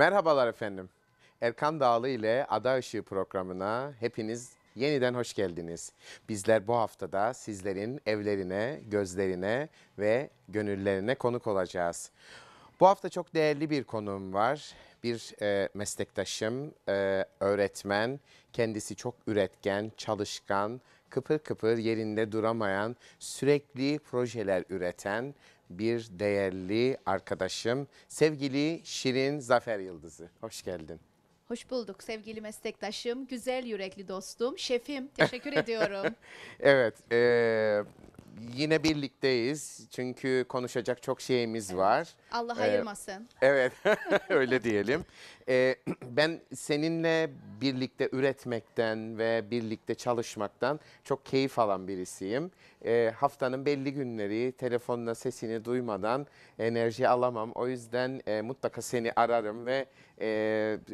Merhabalar efendim. Erkan Dağlı ile Ada Işığı programına hepiniz yeniden hoş geldiniz. Bizler bu haftada sizlerin evlerine, gözlerine ve gönüllerine konuk olacağız. Bu hafta çok değerli bir konuğum var. Bir e, meslektaşım, e, öğretmen, kendisi çok üretken, çalışkan, kıpır kıpır yerinde duramayan, sürekli projeler üreten bir değerli arkadaşım, sevgili Şirin Zafer Yıldızı. Hoş geldin. Hoş bulduk sevgili meslektaşım, güzel yürekli dostum, şefim. Teşekkür ediyorum. Evet, e, yine birlikteyiz çünkü konuşacak çok şeyimiz var. Allah e, ayırmasın. Evet, öyle diyelim. Ee, ben seninle birlikte üretmekten ve birlikte çalışmaktan çok keyif alan birisiyim. Ee, haftanın belli günleri telefonla sesini duymadan enerji alamam. O yüzden e, mutlaka seni ararım ve e,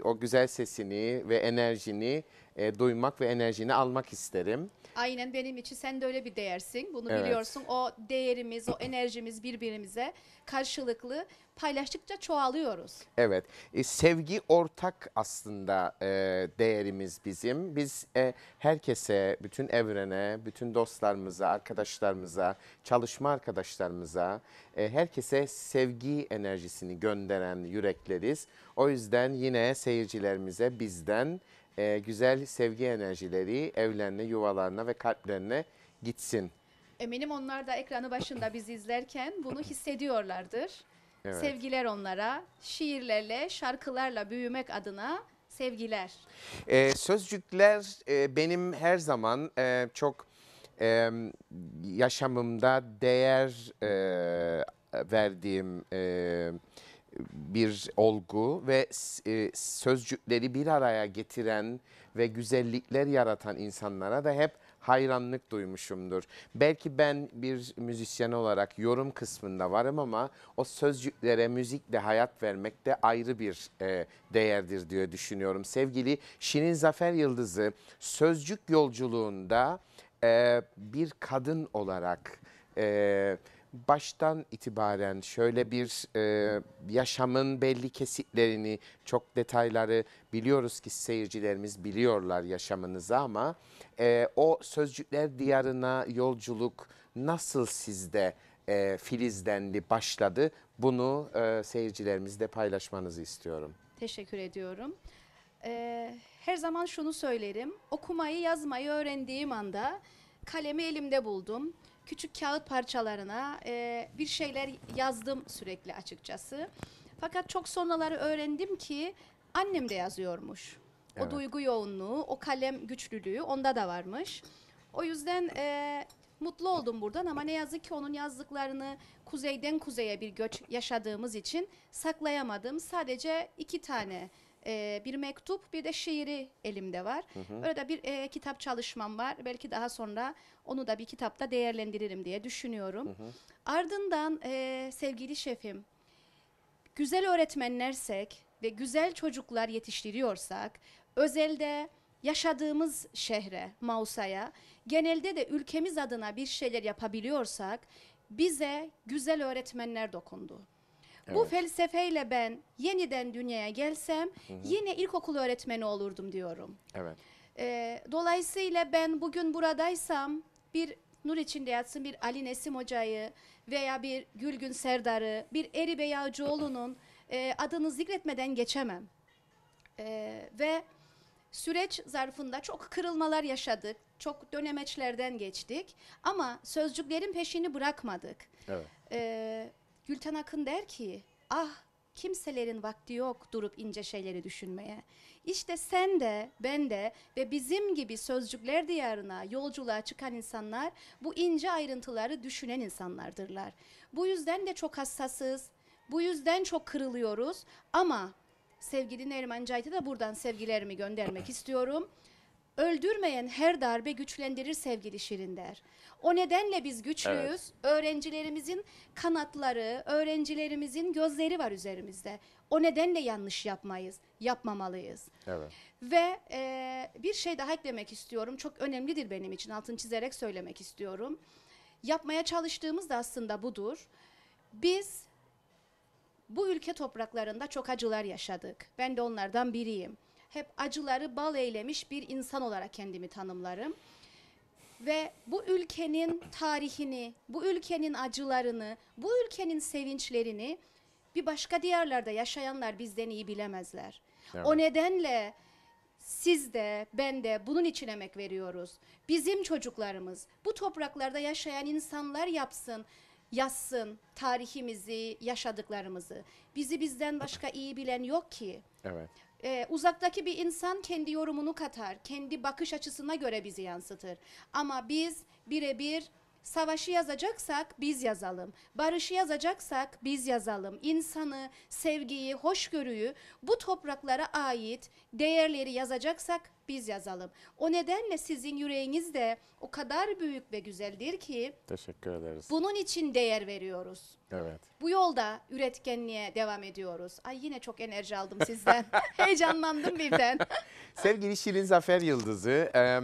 o güzel sesini ve enerjini e, duymak ve enerjini almak isterim. Aynen benim için sen de öyle bir değersin. Bunu Evet. biliyorsun. O değerimiz, o enerjimiz birbirimize karşılıklı paylaştıkça çoğalıyoruz. Evet e, sevgi ortak aslında e, değerimiz bizim. Biz e, herkese, bütün evrene, bütün dostlarımıza, arkadaşlarımıza, çalışma arkadaşlarımıza, e, herkese sevgi enerjisini gönderen yürekleriz. O yüzden yine seyircilerimize bizden e, güzel sevgi enerjileri evlerine, yuvalarına ve kalplerine gitsin. Eminim onlar da ekranı başında bizi izlerken bunu hissediyorlardır. Evet. Sevgiler onlara. Şiirlerle, şarkılarla büyümek adına sevgiler. Ee, sözcükler e, benim her zaman e, çok e, yaşamımda değer e, verdiğim e, bir olgu ve e, sözcükleri bir araya getiren ve güzellikler yaratan insanlara da hep hayranlık duymuşumdur. Belki ben bir müzisyen olarak yorum kısmında varım ama o sözcüklere müzikle hayat vermek de ayrı bir e, değerdir diye düşünüyorum. Sevgili Şirin Zafer Yıldız'ı sözcük yolculuğunda e, bir kadın olarak... E, baştan itibaren şöyle bir e, yaşamın belli kesitlerini, çok detayları biliyoruz ki seyircilerimiz biliyorlar yaşamınızı ama e, o sözcükler diyarına yolculuk nasıl sizde e, filizlendi, başladı? Bunu e, seyircilerimizle paylaşmanızı istiyorum. Teşekkür ediyorum. Ee, her zaman şunu söylerim, okumayı yazmayı öğrendiğim anda kalemi elimde buldum küçük kağıt parçalarına e, bir şeyler yazdım sürekli açıkçası. Fakat çok sonraları öğrendim ki annem de yazıyormuş. Evet. O duygu yoğunluğu, o kalem güçlülüğü onda da varmış. O yüzden e, mutlu oldum buradan ama ne yazık ki onun yazdıklarını kuzeyden kuzeye bir göç yaşadığımız için saklayamadım. Sadece iki tane ee, bir mektup bir de şiiri elimde var. Hı hı. Öyle de bir e, kitap çalışmam var. Belki daha sonra onu da bir kitapta değerlendiririm diye düşünüyorum. Hı hı. Ardından e, sevgili şefim güzel öğretmenlersek ve güzel çocuklar yetiştiriyorsak özelde yaşadığımız şehre, Mausa'ya, genelde de ülkemiz adına bir şeyler yapabiliyorsak bize güzel öğretmenler dokundu. Bu felsefeyle ben yeniden dünyaya gelsem hı hı. yine ilkokul öğretmeni olurdum diyorum. Evet. Ee, dolayısıyla ben bugün buradaysam bir nur içinde yatsın bir Ali Nesim Hoca'yı veya bir Gülgün Serdar'ı, bir Eri Beyacıoğlu'nun e, adını zikretmeden geçemem. E, ve süreç zarfında çok kırılmalar yaşadık, çok dönemeçlerden geçtik ama sözcüklerin peşini bırakmadık. Evet. E, Gülten Akın der ki ah kimselerin vakti yok durup ince şeyleri düşünmeye. İşte sen de ben de ve bizim gibi sözcükler diyarına yolculuğa çıkan insanlar bu ince ayrıntıları düşünen insanlardırlar. Bu yüzden de çok hassasız, bu yüzden çok kırılıyoruz ama sevgili Neriman Cahit'e de buradan sevgilerimi göndermek istiyorum. Öldürmeyen her darbe güçlendirir sevgili Şirin der. O nedenle biz güçlüyüz. Evet. Öğrencilerimizin kanatları, öğrencilerimizin gözleri var üzerimizde. O nedenle yanlış yapmayız, yapmamalıyız. Evet. Ve e, bir şey daha eklemek istiyorum. Çok önemlidir benim için. Altın çizerek söylemek istiyorum. Yapmaya çalıştığımız da aslında budur. Biz bu ülke topraklarında çok acılar yaşadık. Ben de onlardan biriyim hep acıları bal eylemiş bir insan olarak kendimi tanımlarım. Ve bu ülkenin tarihini, bu ülkenin acılarını, bu ülkenin sevinçlerini bir başka diyarlarda yaşayanlar bizden iyi bilemezler. Evet. O nedenle siz de ben de bunun için emek veriyoruz. Bizim çocuklarımız bu topraklarda yaşayan insanlar yapsın, yazsın tarihimizi, yaşadıklarımızı. Bizi bizden başka iyi bilen yok ki. Evet. Ee, uzaktaki bir insan kendi yorumunu katar, kendi bakış açısına göre bizi yansıtır. Ama biz birebir Savaşı yazacaksak biz yazalım. Barışı yazacaksak biz yazalım. İnsanı, sevgiyi, hoşgörüyü bu topraklara ait değerleri yazacaksak biz yazalım. O nedenle sizin yüreğiniz de o kadar büyük ve güzeldir ki Teşekkür ederiz. bunun için değer veriyoruz. Evet. Bu yolda üretkenliğe devam ediyoruz. Ay yine çok enerji aldım sizden. Heyecanlandım birden. Sevgili Şirin Zafer Yıldız'ı e,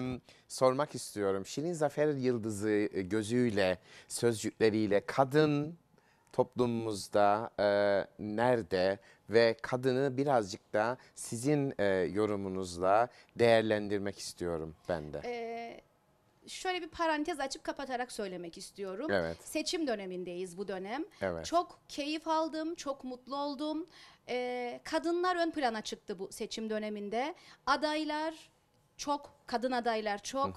sormak istiyorum. Şirin Zafer Yıldız'ı e, gözüyle, sözcükleriyle kadın toplumumuzda e, nerede ve kadını birazcık da sizin e, yorumunuzla değerlendirmek istiyorum ben de. Ee, şöyle bir parantez açıp kapatarak söylemek istiyorum. Evet. Seçim dönemindeyiz bu dönem. Evet. Çok keyif aldım, çok mutlu oldum. E, kadınlar ön plana çıktı bu seçim döneminde. Adaylar çok kadın adaylar çok.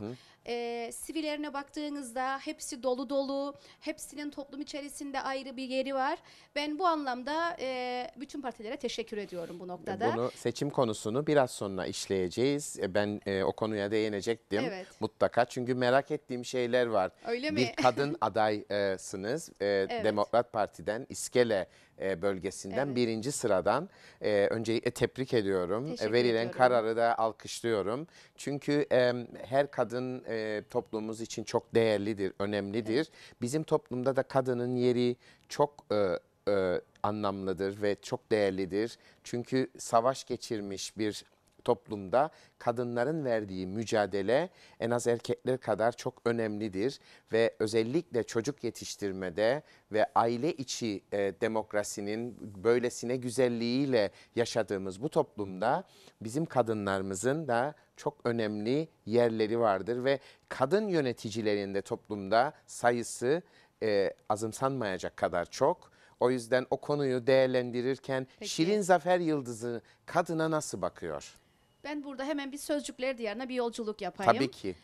Ee, Sivillerine baktığınızda hepsi dolu dolu, hepsinin toplum içerisinde ayrı bir yeri var. Ben bu anlamda e, bütün partilere teşekkür ediyorum bu noktada. Bunu seçim konusunu biraz sonra işleyeceğiz. E, ben e, o konuya değinecektim evet. mutlaka. Çünkü merak ettiğim şeyler var. Öyle mi? Bir kadın adaysınız e, evet. Demokrat Parti'den İskele e, bölgesinden evet. birinci sıradan. E, öncelikle tebrik ediyorum. E, teşekkür Verilen ediyorum. kararı da alkışlıyorum. Çünkü e, her kadın e, toplumumuz için çok değerlidir, önemlidir. Evet. Bizim toplumda da kadının yeri çok e, e, anlamlıdır ve çok değerlidir. Çünkü savaş geçirmiş bir toplumda kadınların verdiği mücadele en az erkekler kadar çok önemlidir ve özellikle çocuk yetiştirmede ve aile içi e, demokrasinin böylesine güzelliğiyle yaşadığımız bu toplumda bizim kadınlarımızın da çok önemli yerleri vardır ve kadın yöneticilerin de toplumda sayısı e, azımsanmayacak kadar çok. O yüzden o konuyu değerlendirirken Peki. Şirin Zafer Yıldızı kadına nasıl bakıyor? Ben burada hemen bir sözcükler diyarına bir yolculuk yapayım. Tabii ki.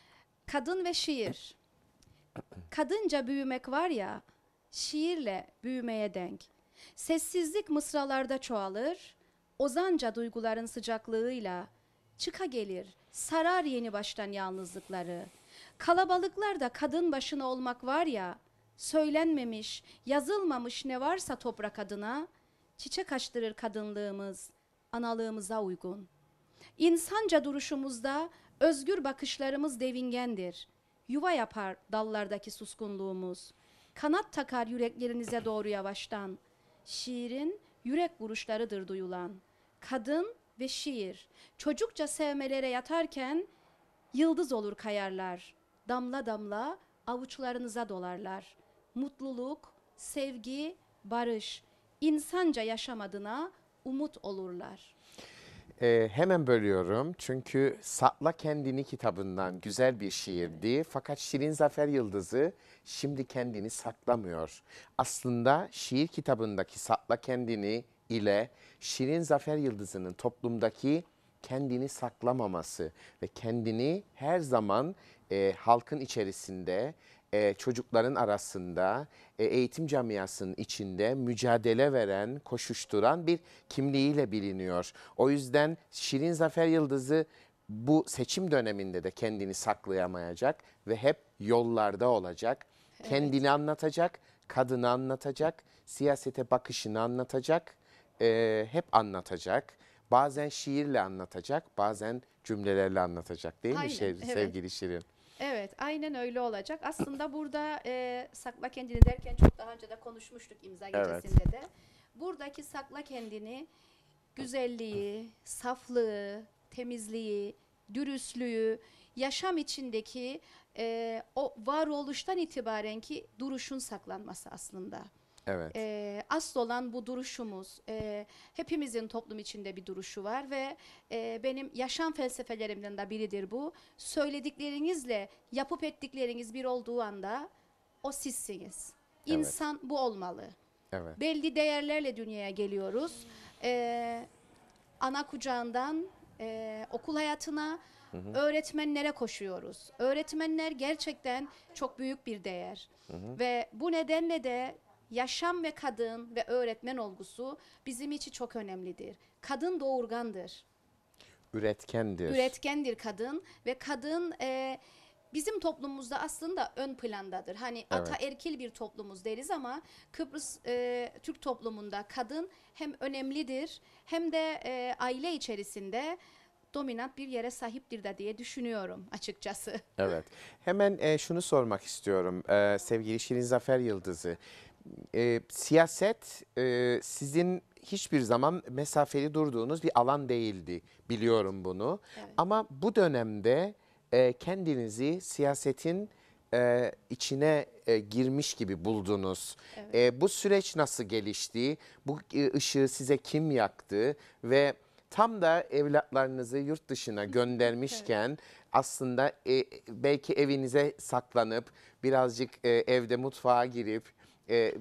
Kadın ve şiir. Kadınca büyümek var ya, şiirle büyümeye denk. Sessizlik mısralarda çoğalır, ozanca duyguların sıcaklığıyla çıka gelir, sarar yeni baştan yalnızlıkları. Kalabalıklarda kadın başına olmak var ya, söylenmemiş, yazılmamış ne varsa toprak adına, çiçek açtırır kadınlığımız, analığımıza uygun.'' İnsanca duruşumuzda özgür bakışlarımız devingendir. Yuva yapar dallardaki suskunluğumuz. Kanat takar yüreklerinize doğru yavaştan. Şiirin yürek vuruşlarıdır duyulan. Kadın ve şiir çocukça sevmelere yatarken yıldız olur kayarlar. Damla damla avuçlarınıza dolarlar. Mutluluk, sevgi, barış, insanca yaşam adına umut olurlar.'' Ee, hemen bölüyorum çünkü Satla Kendini kitabından güzel bir şiirdi. Fakat Şirin Zafer Yıldızı şimdi kendini saklamıyor. Aslında şiir kitabındaki Satla Kendini ile Şirin Zafer Yıldızı'nın toplumdaki kendini saklamaması ve kendini her zaman e, halkın içerisinde e, çocukların arasında e, eğitim camiasının içinde mücadele veren, koşuşturan bir kimliğiyle biliniyor. O yüzden Şirin Zafer Yıldız'ı bu seçim döneminde de kendini saklayamayacak ve hep yollarda olacak. Evet. Kendini anlatacak, kadını anlatacak, siyasete bakışını anlatacak, e, hep anlatacak. Bazen şiirle anlatacak, bazen cümlelerle anlatacak değil Aynen, mi sevgili evet. Şirin? Evet, aynen öyle olacak. Aslında burada e, sakla kendini derken çok daha önce de konuşmuştuk imza gecesinde evet. de. Buradaki sakla kendini güzelliği, saflığı, temizliği, dürüstlüğü, yaşam içindeki e, o varoluştan itibaren ki duruşun saklanması aslında. Evet. E, asıl olan bu duruşumuz. E, hepimizin toplum içinde bir duruşu var ve e, benim yaşam felsefelerimden de biridir bu. Söylediklerinizle yapıp ettikleriniz bir olduğu anda o sizsiniz. İnsan evet. bu olmalı. Evet. Belli değerlerle dünyaya geliyoruz. E, ana kucağından e, okul hayatına, Hı hı. Öğretmenlere koşuyoruz. Öğretmenler gerçekten çok büyük bir değer. Hı hı. Ve bu nedenle de yaşam ve kadın ve öğretmen olgusu bizim için çok önemlidir. Kadın doğurgandır. Üretkendir. Üretkendir kadın ve kadın e, bizim toplumumuzda aslında ön plandadır. Hani evet. ataerkil bir toplumuz deriz ama Kıbrıs e, Türk toplumunda kadın hem önemlidir hem de e, aile içerisinde dominant bir yere sahiptir de diye düşünüyorum açıkçası. Evet. Hemen e, şunu sormak istiyorum. E, sevgili Şirin Zafer Yıldız'ı e, siyaset e, sizin hiçbir zaman mesafeli durduğunuz bir alan değildi. Biliyorum bunu. Evet. Ama bu dönemde e, kendinizi siyasetin e, içine e, girmiş gibi buldunuz. Evet. E, bu süreç nasıl gelişti? Bu e, ışığı size kim yaktı? Ve tam da evlatlarınızı yurt dışına göndermişken evet. aslında e, belki evinize saklanıp birazcık e, evde mutfağa girip e,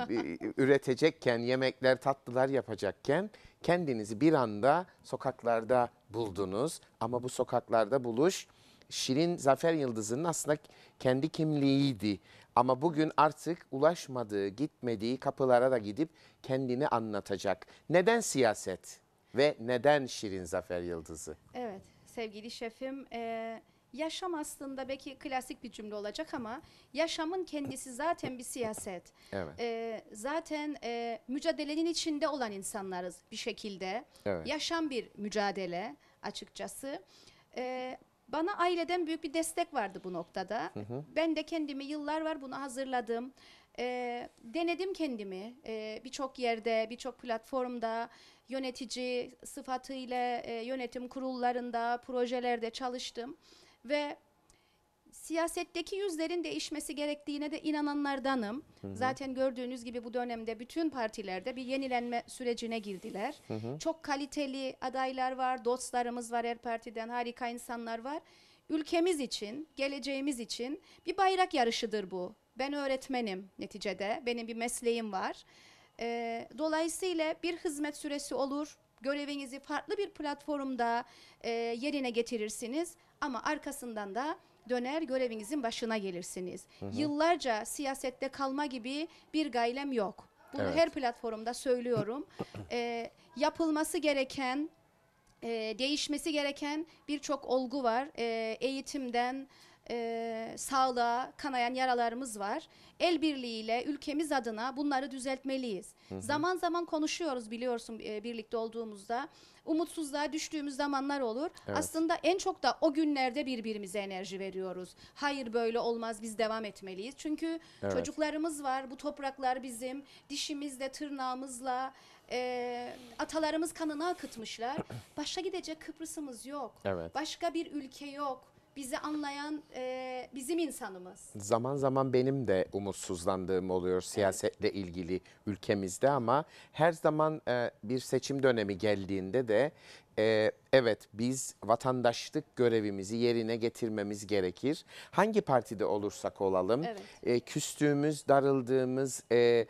üretecekken, yemekler, tatlılar yapacakken kendinizi bir anda sokaklarda buldunuz. Ama bu sokaklarda buluş Şirin Zafer Yıldızı'nın aslında kendi kimliğiydi. Ama bugün artık ulaşmadığı, gitmediği kapılara da gidip kendini anlatacak. Neden siyaset ve neden Şirin Zafer Yıldızı? Evet sevgili şefim... E yaşam aslında belki klasik bir cümle olacak ama yaşamın kendisi zaten bir siyaset. Evet. E, zaten e, mücadelenin içinde olan insanlarız bir şekilde. Evet. Yaşam bir mücadele açıkçası. E, bana aileden büyük bir destek vardı bu noktada. Hı hı. Ben de kendimi yıllar var bunu hazırladım. E, denedim kendimi e, birçok yerde, birçok platformda yönetici sıfatıyla e, yönetim kurullarında, projelerde çalıştım ve siyasetteki yüzlerin değişmesi gerektiğine de inananlardanım. Hı hı. Zaten gördüğünüz gibi bu dönemde bütün partilerde bir yenilenme sürecine girdiler. Hı hı. Çok kaliteli adaylar var, dostlarımız var her partiden, harika insanlar var. Ülkemiz için, geleceğimiz için bir bayrak yarışıdır bu. Ben öğretmenim neticede, benim bir mesleğim var. Ee, dolayısıyla bir hizmet süresi olur, görevinizi farklı bir platformda e, yerine getirirsiniz. Ama arkasından da döner görevinizin başına gelirsiniz. Hı hı. Yıllarca siyasette kalma gibi bir gaylem yok. Bunu evet. her platformda söylüyorum. e, yapılması gereken, e, değişmesi gereken birçok olgu var. E, eğitimden, e, sağlığa kanayan yaralarımız var. El birliğiyle ülkemiz adına bunları düzeltmeliyiz. Hı hı. Zaman zaman konuşuyoruz biliyorsun e, birlikte olduğumuzda. Umutsuzluğa düştüğümüz zamanlar olur. Evet. Aslında en çok da o günlerde birbirimize enerji veriyoruz. Hayır böyle olmaz biz devam etmeliyiz. Çünkü evet. çocuklarımız var. Bu topraklar bizim dişimizle, tırnağımızla e, atalarımız kanını akıtmışlar. Başka gidecek Kıbrıs'ımız yok. Evet. Başka bir ülke yok bizi anlayan e, bizim insanımız. Zaman zaman benim de umutsuzlandığım oluyor siyasetle evet. ilgili ülkemizde ama her zaman e, bir seçim dönemi geldiğinde de e, evet biz vatandaşlık görevimizi yerine getirmemiz gerekir. Hangi partide olursak olalım evet. e, küstüğümüz, darıldığımız... E,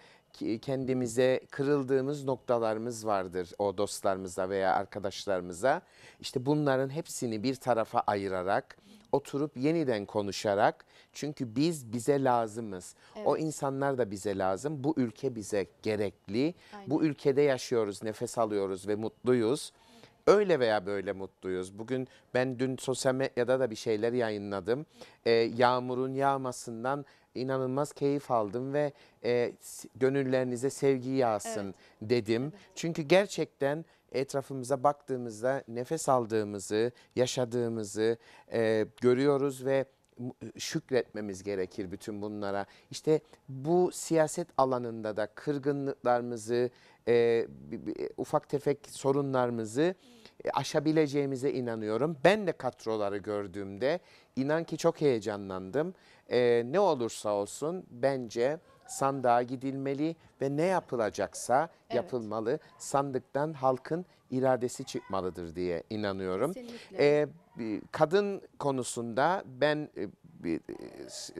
kendimize kırıldığımız noktalarımız vardır o dostlarımıza veya arkadaşlarımıza. İşte bunların hepsini bir tarafa ayırarak oturup yeniden konuşarak çünkü biz bize lazımız. Evet. O insanlar da bize lazım. Bu ülke bize gerekli. Aynen. Bu ülkede yaşıyoruz, nefes alıyoruz ve mutluyuz. Öyle veya böyle mutluyuz. Bugün ben dün sosyal medyada da bir şeyler yayınladım. Ee, yağmurun yağmasından inanılmaz keyif aldım ve e, gönüllerinize sevgi yağsın evet. dedim. Çünkü gerçekten etrafımıza baktığımızda nefes aldığımızı, yaşadığımızı e, görüyoruz ve şükretmemiz gerekir bütün bunlara. İşte bu siyaset alanında da kırgınlıklarımızı, e, ufak tefek sorunlarımızı e, aşabileceğimize inanıyorum. Ben de katroları gördüğümde inan ki çok heyecanlandım. E, ne olursa olsun bence sandığa gidilmeli ve ne yapılacaksa evet. yapılmalı. Sandıktan halkın iradesi çıkmalıdır diye inanıyorum. Ee, kadın konusunda ben e, e,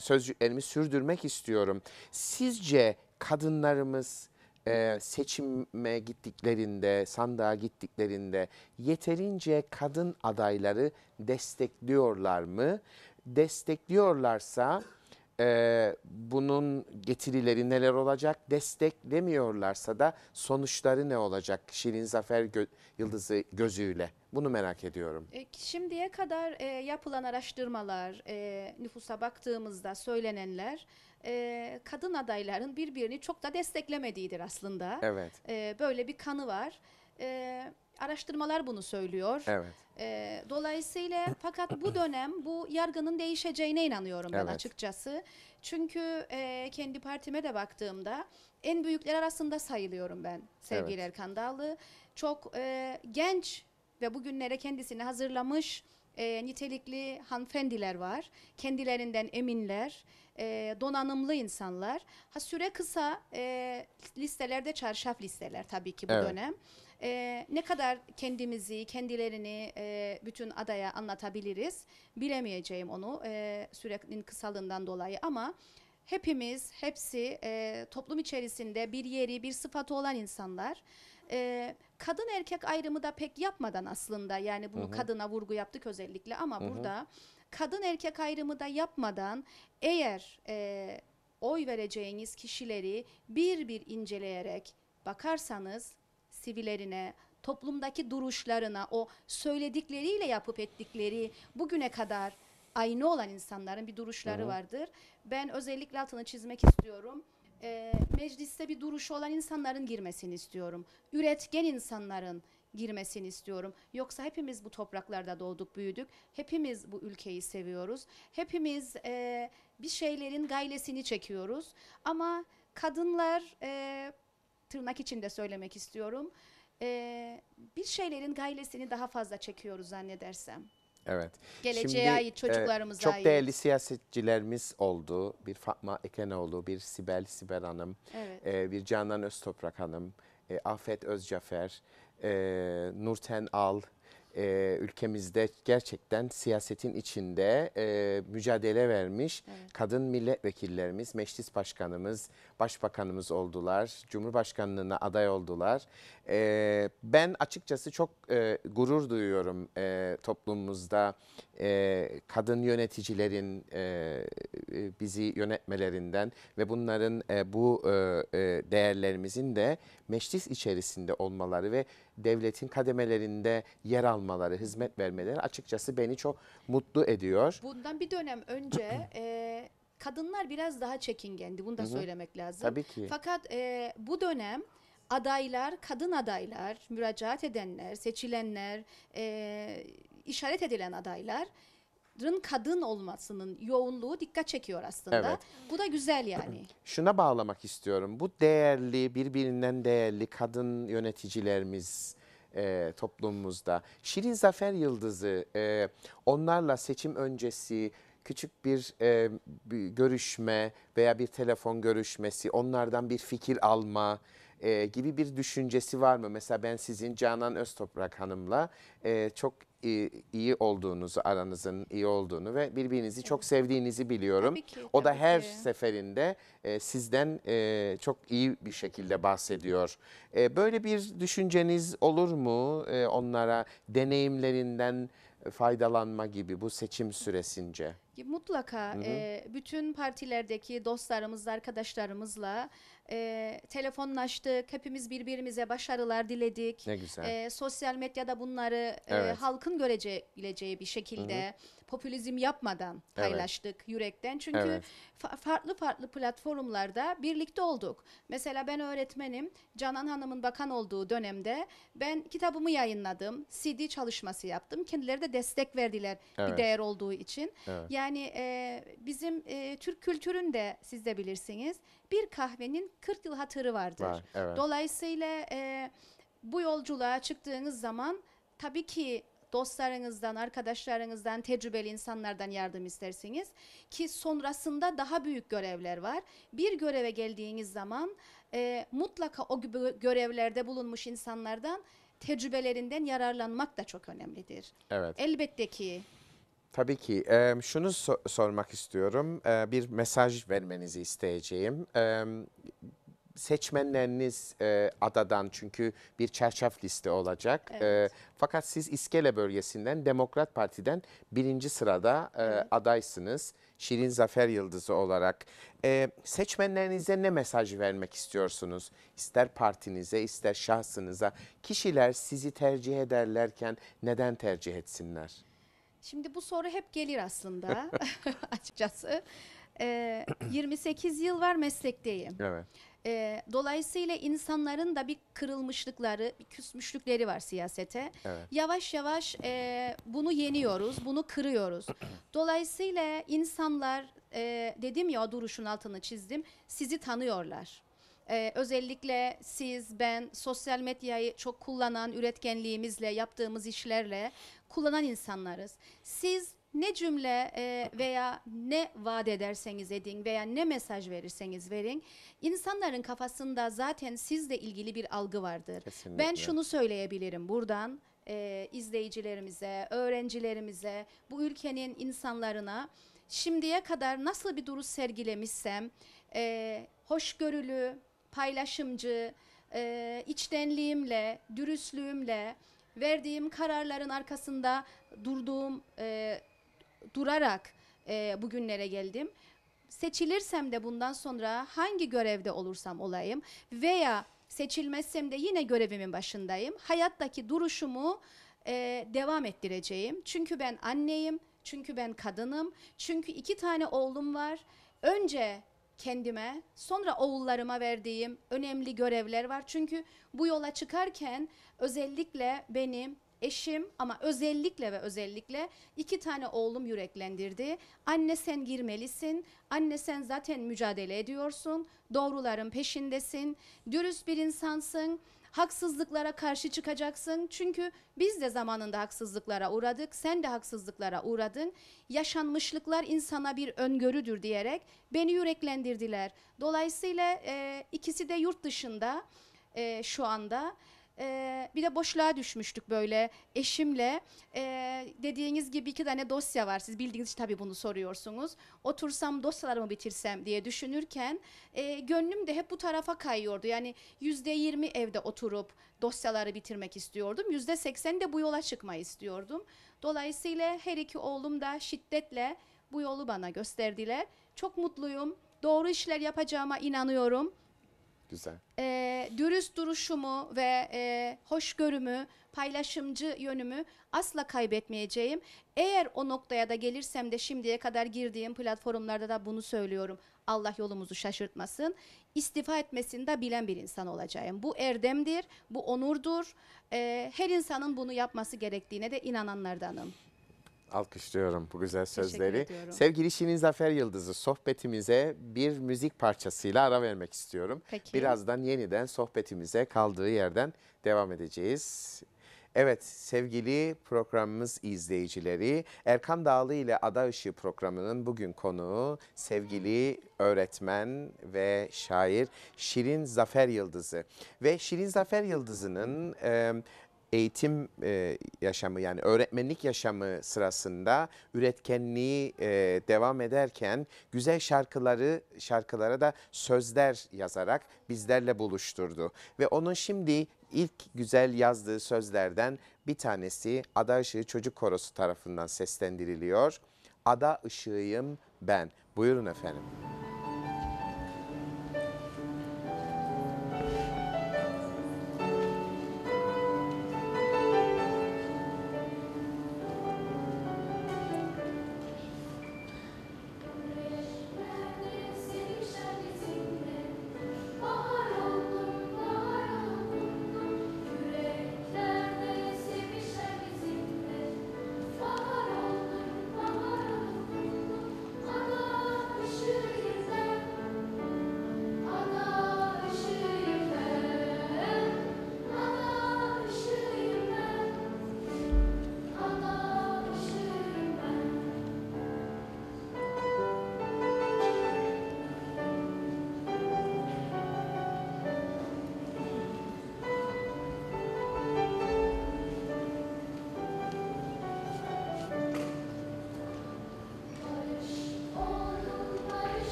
sözcüklerimi sürdürmek istiyorum. Sizce kadınlarımız e, seçime gittiklerinde, sandığa gittiklerinde yeterince kadın adayları destekliyorlar mı? Destekliyorlarsa e, bunun getirileri neler olacak desteklemiyorlarsa da sonuçları ne olacak Şirin Zafer gö Yıldızı gözüyle bunu merak ediyorum. E, şimdiye kadar e, yapılan araştırmalar e, nüfusa baktığımızda söylenenler e, kadın adayların birbirini çok da desteklemediğidir aslında. Evet. E, böyle bir kanı var. Evet Araştırmalar bunu söylüyor. Evet. E, dolayısıyla fakat bu dönem bu yargının değişeceğine inanıyorum ben evet. açıkçası. Çünkü e, kendi partime de baktığımda en büyükler arasında sayılıyorum ben sevgili evet. Erkan Dağlı. Çok e, genç ve bugünlere kendisini hazırlamış e, nitelikli hanfendiler var. Kendilerinden eminler, e, donanımlı insanlar. Ha süre kısa e, listelerde çarşaf listeler tabii ki bu evet. dönem e, ne kadar kendimizi, kendilerini e, bütün adaya anlatabiliriz bilemeyeceğim onu e, sürenin kısalığından dolayı ama hepimiz, hepsi e, toplum içerisinde bir yeri, bir sıfatı olan insanlar. E, kadın erkek ayrımı da pek yapmadan aslında yani bunu Hı-hı. kadına vurgu yaptık özellikle ama Hı-hı. burada kadın erkek ayrımı da yapmadan eğer e, oy vereceğiniz kişileri bir bir inceleyerek bakarsanız perspektiflerine, toplumdaki duruşlarına, o söyledikleriyle yapıp ettikleri bugüne kadar aynı olan insanların bir duruşları Hı. vardır. Ben özellikle altını çizmek istiyorum. E, mecliste bir duruşu olan insanların girmesini istiyorum. Üretken insanların girmesini istiyorum. Yoksa hepimiz bu topraklarda doğduk, büyüdük. Hepimiz bu ülkeyi seviyoruz. Hepimiz e, bir şeylerin gaylesini çekiyoruz. Ama kadınlar... E, tırnak içinde söylemek istiyorum. E, ee, bir şeylerin gaylesini daha fazla çekiyoruz zannedersem. Evet. Geleceğe Şimdi, ait çocuklarımıza e, çok ait. Çok değerli siyasetçilerimiz oldu. Bir Fatma Ekenoğlu, bir Sibel Sibel Hanım, evet. E, bir Canan Öztoprak Hanım, e, Afet Özcafer, Nurten Al, e, ülkemizde gerçekten siyasetin içinde e, mücadele vermiş evet. kadın milletvekillerimiz, meclis başkanımız, başbakanımız oldular, cumhurbaşkanlığına aday oldular. E, ben açıkçası çok e, gurur duyuyorum e, toplumumuzda e, kadın yöneticilerin e, e bizi yönetmelerinden ve bunların e, bu e, e, değerlerimizin de meclis içerisinde olmaları ve devletin kademelerinde yer almaları, hizmet vermeleri açıkçası beni çok mutlu ediyor. Bundan bir dönem önce... e, kadınlar biraz daha çekingendi. Bunu da Hı -hı. söylemek lazım. Tabii ki. Fakat e, bu dönem adaylar, kadın adaylar, müracaat edenler, seçilenler, e, işaret edilen adayların kadın olmasının yoğunluğu dikkat çekiyor aslında. Evet. Bu da güzel yani. Şuna bağlamak istiyorum. Bu değerli, birbirinden değerli kadın yöneticilerimiz e, toplumumuzda. Şirin Zafer Yıldız'ı e, onlarla seçim öncesi küçük bir, e, bir görüşme veya bir telefon görüşmesi, onlardan bir fikir alma, e, gibi bir düşüncesi var mı? Mesela ben sizin Canan Öztoprak Hanım'la e, çok iyi, e, iyi olduğunuzu, aranızın iyi olduğunu ve birbirinizi çok sevdiğinizi biliyorum. Tabii ki, o da her ki. seferinde e, sizden e, çok iyi bir şekilde bahsediyor. E, böyle bir düşünceniz olur mu e, onlara deneyimlerinden faydalanma gibi bu seçim süresince? Mutlaka hı hı. E, bütün partilerdeki dostlarımızla, arkadaşlarımızla e, telefonlaştık, hepimiz birbirimize başarılar diledik. Ne güzel. E, sosyal medyada bunları evet. e, halkın görecebileceği bir şekilde Hı-hı. popülizm yapmadan paylaştık evet. yürekten. Çünkü evet. fa- farklı farklı platformlarda birlikte olduk. Mesela ben öğretmenim, Canan Hanım'ın bakan olduğu dönemde ben kitabımı yayınladım, CD çalışması yaptım. Kendileri de destek verdiler evet. bir değer olduğu için. Evet. Yani e, bizim e, Türk kültüründe siz de bilirsiniz bir kahvenin 40 yıl hatırı vardır. Var, evet. Dolayısıyla e, bu yolculuğa çıktığınız zaman tabii ki dostlarınızdan, arkadaşlarınızdan, tecrübeli insanlardan yardım istersiniz ki sonrasında daha büyük görevler var. Bir göreve geldiğiniz zaman e, mutlaka o gibi görevlerde bulunmuş insanlardan tecrübelerinden yararlanmak da çok önemlidir. Evet. Elbette ki Tabii ki. E, şunu so sormak istiyorum. E, bir mesaj vermenizi isteyeceğim. E, seçmenleriniz e, adadan çünkü bir çerçef liste olacak. Evet. E, fakat siz İskele bölgesinden Demokrat Parti'den birinci sırada e, evet. adaysınız. Şirin Zafer Yıldızı olarak. E, seçmenlerinize ne mesaj vermek istiyorsunuz? İster partinize ister şahsınıza. Kişiler sizi tercih ederlerken neden tercih etsinler? Şimdi bu soru hep gelir aslında açıkçası. Ee, 28 yıl var meslekteyim. Evet. Ee, dolayısıyla insanların da bir kırılmışlıkları, bir küsmüşlükleri var siyasete. Evet. Yavaş yavaş e, bunu yeniyoruz, bunu kırıyoruz. Dolayısıyla insanlar, e, dedim ya duruşun altını çizdim, sizi tanıyorlar. Ee, özellikle siz, ben sosyal medyayı çok kullanan üretkenliğimizle, yaptığımız işlerle kullanan insanlarız. Siz ne cümle e, veya ne vaat ederseniz edin veya ne mesaj verirseniz verin insanların kafasında zaten sizle ilgili bir algı vardır. Kesinlikle. Ben şunu söyleyebilirim buradan e, izleyicilerimize, öğrencilerimize, bu ülkenin insanlarına şimdiye kadar nasıl bir duruş sergilemişsem e, hoşgörülü, paylaşımcı, e, içtenliğimle, dürüstlüğümle, verdiğim kararların arkasında durduğum, e, durarak e, bugünlere geldim. Seçilirsem de bundan sonra hangi görevde olursam olayım veya seçilmezsem de yine görevimin başındayım. Hayattaki duruşumu e, devam ettireceğim. Çünkü ben anneyim, çünkü ben kadınım, çünkü iki tane oğlum var. Önce kendime, sonra oğullarıma verdiğim önemli görevler var. Çünkü bu yola çıkarken özellikle benim eşim ama özellikle ve özellikle iki tane oğlum yüreklendirdi. Anne sen girmelisin. Anne sen zaten mücadele ediyorsun. Doğruların peşindesin. Dürüst bir insansın haksızlıklara karşı çıkacaksın. Çünkü biz de zamanında haksızlıklara uğradık, sen de haksızlıklara uğradın. Yaşanmışlıklar insana bir öngörüdür diyerek beni yüreklendirdiler. Dolayısıyla e, ikisi de yurt dışında e, şu anda. Ee, bir de boşluğa düşmüştük böyle eşimle. Ee, dediğiniz gibi iki tane dosya var. Siz bildiğiniz için tabii bunu soruyorsunuz. Otursam dosyalarımı bitirsem diye düşünürken e, gönlüm de hep bu tarafa kayıyordu. Yani yüzde yirmi evde oturup dosyaları bitirmek istiyordum. Yüzde seksen de bu yola çıkma istiyordum. Dolayısıyla her iki oğlum da şiddetle bu yolu bana gösterdiler. Çok mutluyum. Doğru işler yapacağıma inanıyorum. Güzel. E, dürüst duruşumu ve e, hoşgörümü, paylaşımcı yönümü asla kaybetmeyeceğim. Eğer o noktaya da gelirsem de şimdiye kadar girdiğim platformlarda da bunu söylüyorum. Allah yolumuzu şaşırtmasın. İstifa etmesini de bilen bir insan olacağım. Bu erdemdir, bu onurdur. E, her insanın bunu yapması gerektiğine de inananlardanım. Alkışlıyorum bu güzel sözleri. Sevgili Şirin Zafer Yıldız'ı sohbetimize bir müzik parçasıyla ara vermek istiyorum. Peki. Birazdan yeniden sohbetimize kaldığı yerden devam edeceğiz. Evet sevgili programımız izleyicileri Erkan Dağlı ile Ada Işığı programının bugün konuğu sevgili öğretmen ve şair Şirin Zafer Yıldızı. Ve Şirin Zafer Yıldızı'nın e, eğitim e, yaşamı yani öğretmenlik yaşamı sırasında üretkenliği e, devam ederken güzel şarkıları şarkılara da sözler yazarak bizlerle buluşturdu. Ve onun şimdi ilk güzel yazdığı sözlerden bir tanesi Ada Işığı Çocuk Korosu tarafından seslendiriliyor. Ada ışığıyım ben. Buyurun efendim.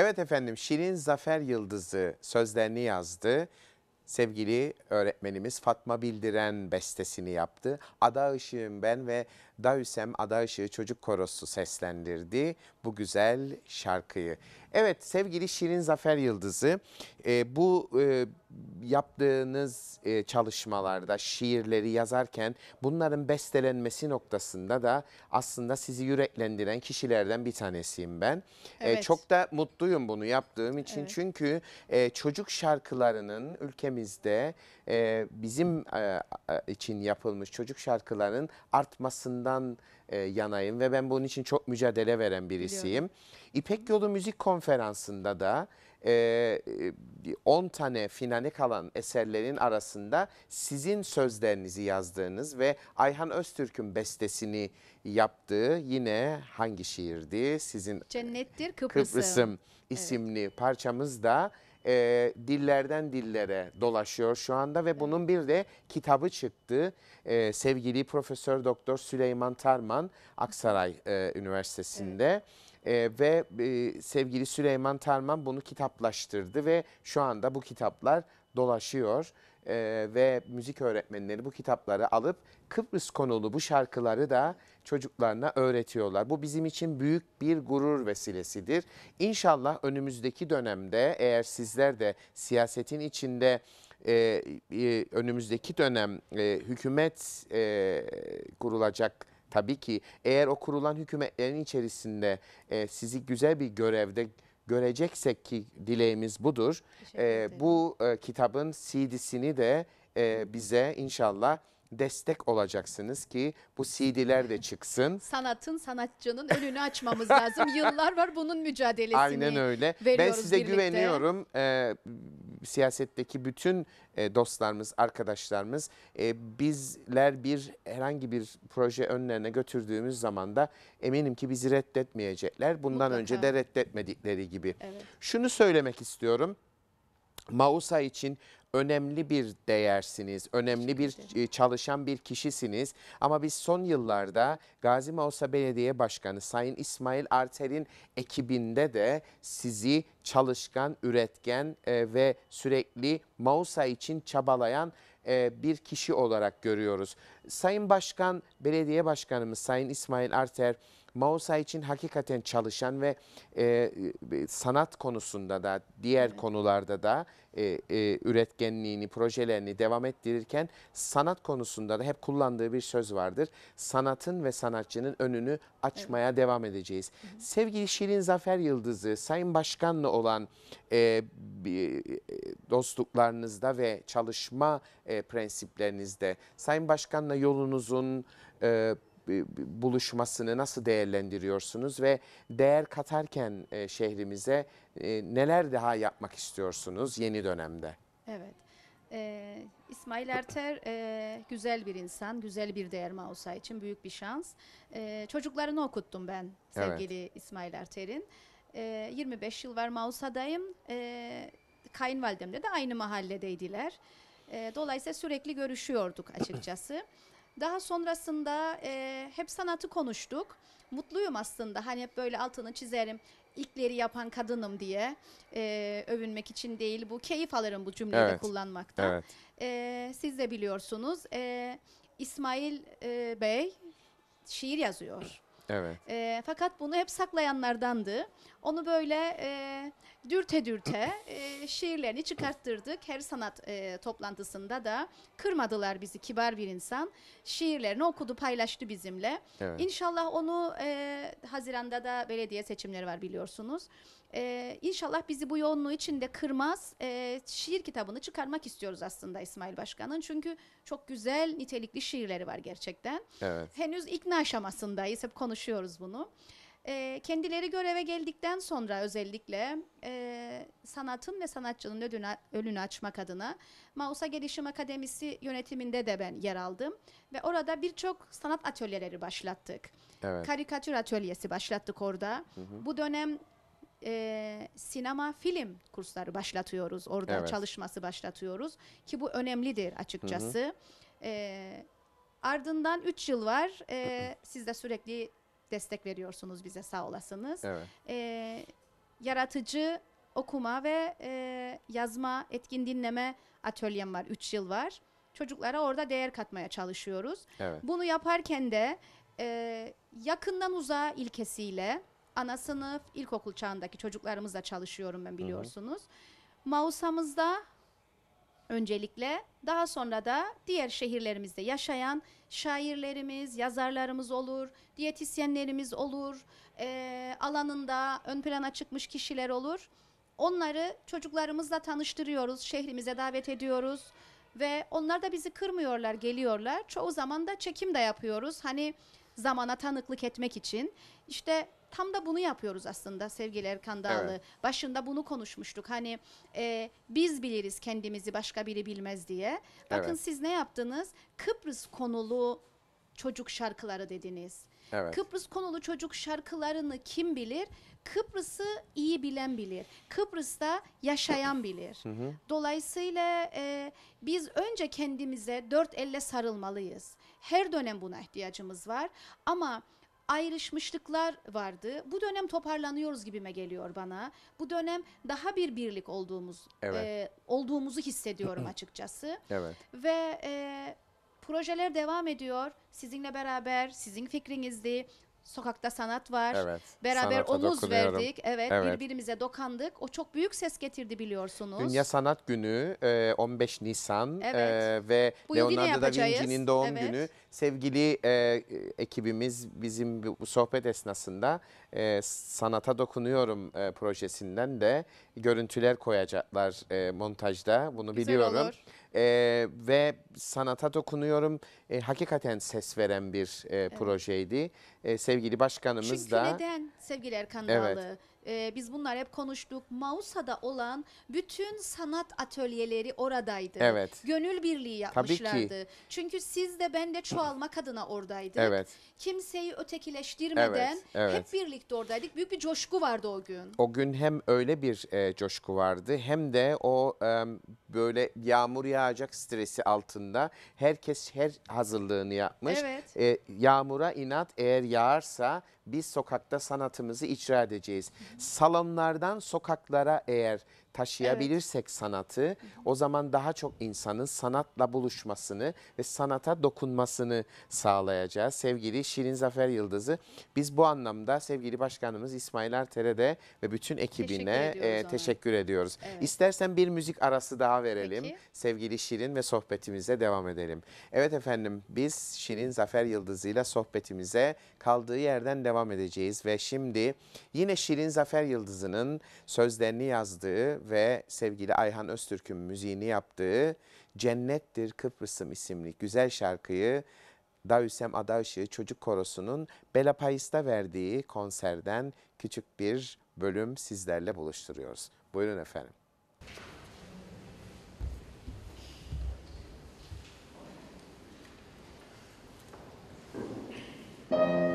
Evet efendim Şirin Zafer Yıldızı sözlerini yazdı. Sevgili öğretmenimiz Fatma Bildiren bestesini yaptı. Ada Işığım Ben ve Daüsem Ada Işığı Çocuk Korosu seslendirdi bu güzel şarkıyı. Evet sevgili Şirin Zafer Yıldızı e, bu e, yaptığınız e, çalışmalarda, şiirleri yazarken bunların bestelenmesi noktasında da aslında sizi yüreklendiren kişilerden bir tanesiyim ben. E, evet. E, çok da mutluyum bunu yaptığım için evet. çünkü e, çocuk şarkılarının ülkemizde e, bizim e, için yapılmış çocuk şarkılarının artmasından e, yanayım ve ben bunun için çok mücadele veren birisiyim. Biliyorum. İpek Yolu Müzik Konferansı'nda da 10 ee, e, tane finale kalan eserlerin arasında sizin sözlerinizi yazdığınız ve Ayhan Öztürk'ün bestesini yaptığı yine hangi şiirdi? Sizin Cennettir Kıbrıs'ım, Kıbrıs'ım isimli evet. parçamız da e, dillerden dillere dolaşıyor şu anda ve bunun bir de kitabı çıktı. E, sevgili Profesör Doktor Süleyman Tarman Aksaray e, Üniversitesi'nde. Evet e, ve e, sevgili Süleyman Terman bunu kitaplaştırdı ve şu anda bu kitaplar dolaşıyor e, ve müzik öğretmenleri bu kitapları alıp Kıbrıs konulu bu şarkıları da çocuklarına öğretiyorlar. Bu bizim için büyük bir gurur vesilesidir. İnşallah önümüzdeki dönemde eğer sizler de siyasetin içinde e, e, önümüzdeki dönem e, hükümet e, kurulacak Tabii ki eğer o kurulan hükümetlerin içerisinde e, sizi güzel bir görevde göreceksek ki dileğimiz budur. E, bu e, kitabın CD'sini de e, bize inşallah destek olacaksınız ki bu CD'ler de çıksın. Sanatın sanatçının önünü açmamız lazım. Yıllar var bunun mücadelesini Aynen öyle. Ben size birlikte. güveniyorum. Ee, siyasetteki bütün e, dostlarımız, arkadaşlarımız e, bizler bir herhangi bir proje önlerine götürdüğümüz zaman da eminim ki bizi reddetmeyecekler. Bundan Mutlaka. önce de reddetmedikleri gibi. Evet. Şunu söylemek istiyorum. Mausa için önemli bir değersiniz, önemli bir e, çalışan bir kişisiniz. Ama biz son yıllarda Gazi Mausa Belediye Başkanı Sayın İsmail Arter'in ekibinde de sizi çalışkan, üretken e, ve sürekli Mausa için çabalayan e, bir kişi olarak görüyoruz. Sayın Başkan, Belediye Başkanımız Sayın İsmail Arter Mausa için hakikaten çalışan ve e, e sanat konusunda da diğer konularda da e, e, üretkenliğini, projelerini devam ettirirken sanat konusunda da hep kullandığı bir söz vardır. Sanatın ve sanatçının önünü açmaya evet. devam edeceğiz. Hı hı. Sevgili Şirin Zafer Yıldız'ı Sayın Başkan'la olan e, e dostluklarınızda ve çalışma e, prensiplerinizde Sayın Başkan'la yolunuzun e, e, buluşmasını nasıl değerlendiriyorsunuz ve değer katarken e, şehrimize e, neler daha yapmak istiyorsunuz yeni dönemde? Evet. Ee, İsmail Erter e, güzel bir insan, güzel bir değer Mausa için büyük bir şans. Ee, çocuklarını okuttum ben sevgili evet. İsmail Erter'in. Ee, 25 yıl var Mausa'dayım. Ee, kayınvalidemle de aynı mahalledeydiler. Ee, dolayısıyla sürekli görüşüyorduk açıkçası. Daha sonrasında e, hep sanatı konuştuk. Mutluyum aslında hani hep böyle altını çizerim ilkleri yapan kadınım diye e, övünmek için değil bu keyif alırım bu cümleyi evet. de kullanmaktan. Evet. E, siz de biliyorsunuz e, İsmail e, Bey şiir yazıyor. Evet. E, fakat bunu hep saklayanlardandı. Onu böyle e, dürte dürte e, şiirlerini çıkarttırdık. Her sanat e, toplantısında da kırmadılar bizi kibar bir insan. Şiirlerini okudu paylaştı bizimle. Evet. İnşallah onu e, Haziran'da da belediye seçimleri var biliyorsunuz. Ee, inşallah bizi bu yoğunluğu içinde kırmaz. Ee, şiir kitabını çıkarmak istiyoruz aslında İsmail Başkan'ın. Çünkü çok güzel nitelikli şiirleri var gerçekten. Evet. Henüz ikna aşamasındayız. Hep konuşuyoruz bunu. Ee, kendileri göreve geldikten sonra özellikle e, sanatın ve sanatçının ödünü, önünü açmak adına Mausa Gelişim Akademisi yönetiminde de ben yer aldım. Ve orada birçok sanat atölyeleri başlattık. Evet. Karikatür atölyesi başlattık orada. Hı hı. Bu dönem e, sinema film kursları başlatıyoruz. Orada evet. çalışması başlatıyoruz ki bu önemlidir açıkçası. E, ardından 3 yıl var. E, Siz de sürekli destek veriyorsunuz bize sağ olasınız. Evet. E, yaratıcı okuma ve e, yazma, etkin dinleme atölyem var. 3 yıl var. Çocuklara orada değer katmaya çalışıyoruz. Evet. Bunu yaparken de e, yakından uzağa ilkesiyle ana sınıf, ilkokul çağındaki çocuklarımızla çalışıyorum ben biliyorsunuz. Mausamızda öncelikle daha sonra da diğer şehirlerimizde yaşayan şairlerimiz, yazarlarımız olur, diyetisyenlerimiz olur, eee, alanında ön plana çıkmış kişiler olur. Onları çocuklarımızla tanıştırıyoruz, şehrimize davet ediyoruz. Ve onlar da bizi kırmıyorlar, geliyorlar. Çoğu zaman da çekim de yapıyoruz. Hani zamana tanıklık etmek için. İşte tam da bunu yapıyoruz aslında sevgili Erkan Dağlı. Evet. Başında bunu konuşmuştuk. Hani e, biz biliriz kendimizi başka biri bilmez diye. Bakın evet. siz ne yaptınız? Kıbrıs konulu çocuk şarkıları dediniz. Evet. Kıbrıs konulu çocuk şarkılarını kim bilir? Kıbrıs'ı iyi bilen bilir. Kıbrıs'ta yaşayan bilir. Dolayısıyla e, biz önce kendimize dört elle sarılmalıyız. Her dönem buna ihtiyacımız var. Ama ayrışmışlıklar vardı. Bu dönem toparlanıyoruz gibime geliyor bana. Bu dönem daha bir birlik olduğumuz evet. e, olduğumuzu hissediyorum açıkçası. evet. Ve e, projeler devam ediyor. Sizinle beraber, sizin fikrinizdi. Sokakta sanat var. Evet. Beraber sanata omuz dokunuyorum. verdik. Evet, Evet. birbirimize dokandık. O çok büyük ses getirdi biliyorsunuz. Dünya Sanat Günü 15 e, Nisan e, Evet. ve Bu Leonardo da Vinci'nin doğum Evet. günü. Sevgili e, ekibimiz bizim bu bu sohbet esnasında e, sanata dokunuyorum e, projesinden de görüntüler koyacaklar e, montajda. Bunu Güzel biliyorum. olur e, ve sanata dokunuyorum. E, hakikaten ses veren bir e, evet. projeydi. E, sevgili başkanımız Çünkü da... Çünkü neden sevgili Erkan evet e, biz bunlar hep konuştuk. Mausa'da olan bütün sanat atölyeleri oradaydı. Evet. Gönül birliği yapmışlardı. Tabii ki. Çünkü siz de ben de çoğalmak adına oradaydık. Evet. Kimseyi ötekileştirmeden evet, evet. hep birlikte oradaydık. Büyük bir coşku vardı o gün. O gün hem öyle bir e, coşku vardı hem de o e, böyle yağmur yağacak stresi altında herkes her hazırlığını yapmış. Evet. E, yağmura inat eğer yağarsa biz sokakta sanatımızı icra edeceğiz. Salonlardan sokaklara eğer taşıyabilirsek evet. sanatı o zaman daha çok insanın sanatla buluşmasını ve sanata dokunmasını sağlayacağız. Sevgili Şirin Zafer Yıldız'ı biz bu anlamda sevgili başkanımız İsmail Erter'e ve bütün ekibine teşekkür ediyoruz. E, teşekkür ediyoruz. Evet. İstersen bir müzik arası daha verelim Peki. sevgili Şirin ve sohbetimize devam edelim. Evet efendim biz Şirin Zafer Yıldız'ı ile sohbetimize kaldığı yerden devam edeceğiz ve şimdi yine Şirin Zafer Yıldızı'nın sözlerini yazdığı ve sevgili Ayhan Öztürk'ün müziğini yaptığı Cennettir Kıbrıs'ım isimli güzel şarkıyı Davüsem Adaşığı Çocuk Korosu'nun Bela Payista verdiği konserden küçük bir bölüm sizlerle buluşturuyoruz. Buyurun efendim. Thank you.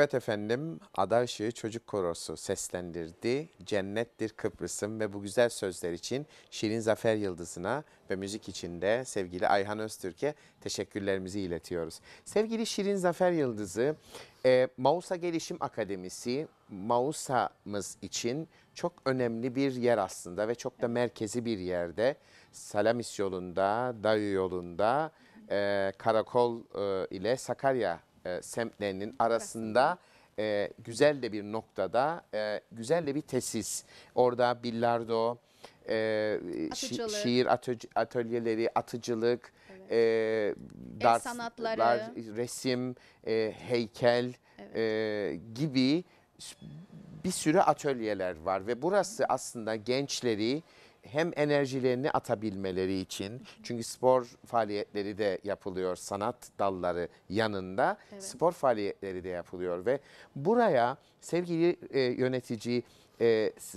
Evet efendim, Adarşığı Çocuk Korosu seslendirdi. Cennettir Kıbrıs'ım ve bu güzel sözler için Şirin Zafer Yıldızı'na ve müzik için de sevgili Ayhan Öztürk'e teşekkürlerimizi iletiyoruz. Sevgili Şirin Zafer Yıldızı, e, Mausa Gelişim Akademisi, Mausa'mız için çok önemli bir yer aslında ve çok da merkezi bir yerde. Salamis yolunda, Dayı yolunda, e, Karakol e, ile Sakarya e, semtlerinin arasında e, güzel de bir noktada e, güzel de bir tesis. Orada Billardo, e, şi, şiir atö- atölyeleri, atıcılık, e, dar- sanatları. resim, e, heykel e, gibi bir sürü atölyeler var ve burası aslında gençleri hem enerjilerini atabilmeleri için çünkü spor faaliyetleri de yapılıyor sanat dalları yanında evet. spor faaliyetleri de yapılıyor ve buraya sevgili e, yönetici e,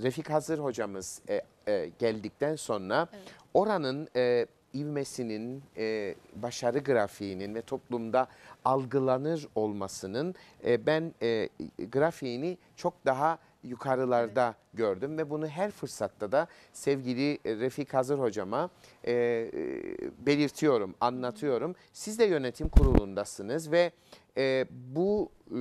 Refik Hazır hocamız e, e, geldikten sonra evet. oranın e, ivmesinin, e, başarı grafiğinin ve toplumda algılanır olmasının e, ben e, grafiğini çok daha yukarılarda evet. gördüm ve bunu her fırsatta da sevgili e, Refik Hazır hocama e, e belirtiyorum, anlatıyorum. Siz de yönetim kurulundasınız ve e, bu e,